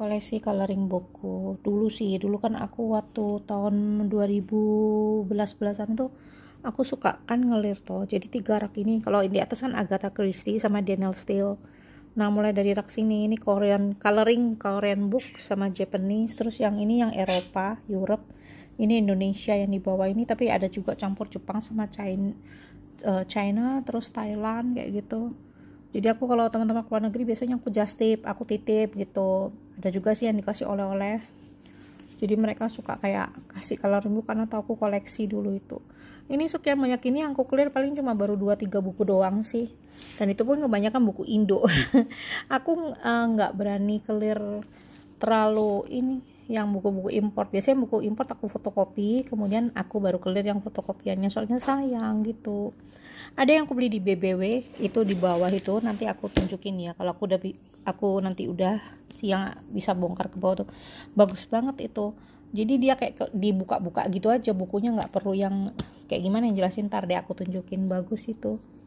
koleksi coloring buku dulu sih dulu kan aku waktu tahun 2011 an tuh aku suka kan ngelir tuh jadi tiga rak ini kalau di atas kan Agatha Christie sama Daniel Steele nah mulai dari rak sini ini Korean coloring Korean book sama Japanese terus yang ini yang Eropa Europe ini Indonesia yang di bawah ini tapi ada juga campur Jepang sama China eh, China terus Thailand kayak gitu jadi aku kalau teman-teman ke luar negeri biasanya aku just tip aku titip gitu ada juga sih yang dikasih oleh-oleh jadi mereka suka kayak kasih color book karena tau aku koleksi dulu itu ini sekian banyak ini yang aku clear paling cuma baru 2-3 buku doang sih dan itu pun kebanyakan buku Indo aku eh, nggak uh, berani clear terlalu ini yang buku-buku import biasanya buku import aku fotokopi kemudian aku baru kelir yang fotokopiannya soalnya sayang gitu ada yang aku beli di BBW itu di bawah itu nanti aku tunjukin ya kalau aku udah aku nanti udah siang bisa bongkar ke bawah tuh bagus banget itu jadi dia kayak dibuka-buka gitu aja bukunya nggak perlu yang kayak gimana yang jelasin ntar deh aku tunjukin bagus itu